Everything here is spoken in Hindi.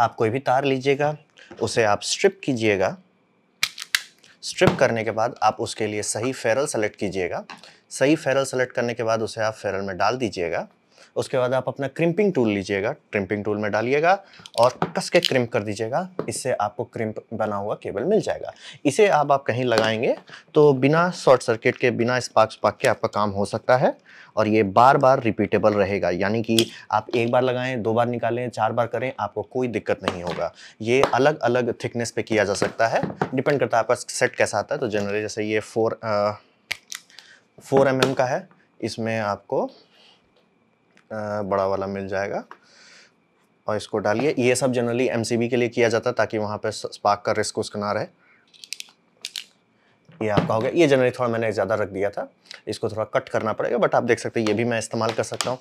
आप कोई भी तार लीजिएगा उसे आप स्ट्रिप कीजिएगा स्ट्रिप करने के बाद आप उसके लिए सही फेरल सेलेक्ट कीजिएगा सही फेरल सेलेक्ट करने के बाद उसे आप फेरल में डाल दीजिएगा उसके बाद आप अपना क्रिम्पिंग टूल लीजिएगा क्रिम्पिंग टूल में डालिएगा और कस के क्रिम्प कर दीजिएगा इससे आपको क्रिम्प बना हुआ केबल मिल जाएगा इसे आप आप कहीं लगाएंगे तो बिना शॉर्ट सर्किट के बिना स्पार्क स्पार्क के आपका काम हो सकता है और ये बार बार रिपीटेबल रहेगा यानी कि आप एक बार लगाएं दो बार निकालें चार बार करें आपको कोई दिक्कत नहीं होगा ये अलग अलग थिकनेस पे किया जा सकता है डिपेंड करता है आपका सेट कैसा आता है तो जनरली जैसे ये फोर फोर एम mm का है इसमें आपको बड़ा वाला मिल जाएगा और इसको डालिए ये सब जनरली एम के लिए किया जाता है ताकि वहाँ पर स्पार्क का रिस्क उसका ना रहे ये आपका हो गया ये जनरली थोड़ा मैंने ज़्यादा रख दिया था इसको थोड़ा कट करना पड़ेगा बट आप देख सकते हैं ये भी मैं इस्तेमाल कर सकता हूँ